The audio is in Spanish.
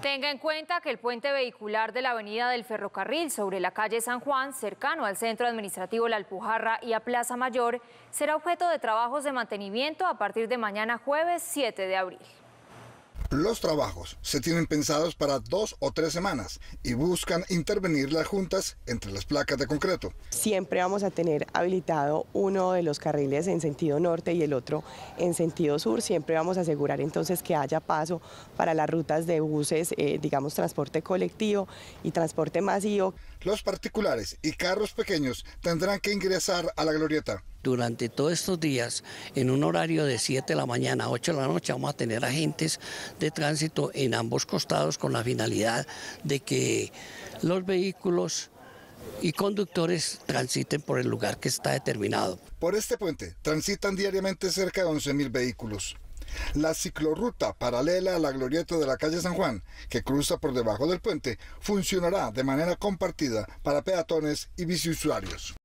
Tenga en cuenta que el puente vehicular de la avenida del ferrocarril sobre la calle San Juan, cercano al centro administrativo La Alpujarra y a Plaza Mayor, será objeto de trabajos de mantenimiento a partir de mañana jueves 7 de abril. Los trabajos se tienen pensados para dos o tres semanas y buscan intervenir las juntas entre las placas de concreto. Siempre vamos a tener habilitado uno de los carriles en sentido norte y el otro en sentido sur. Siempre vamos a asegurar entonces que haya paso para las rutas de buses, eh, digamos transporte colectivo y transporte masivo. Los particulares y carros pequeños tendrán que ingresar a la glorieta. Durante todos estos días, en un horario de 7 de la mañana a 8 de la noche, vamos a tener agentes de tránsito en ambos costados con la finalidad de que los vehículos y conductores transiten por el lugar que está determinado. Por este puente transitan diariamente cerca de 11.000 vehículos. La ciclorruta paralela a la glorieta de la calle San Juan, que cruza por debajo del puente, funcionará de manera compartida para peatones y biciusuarios.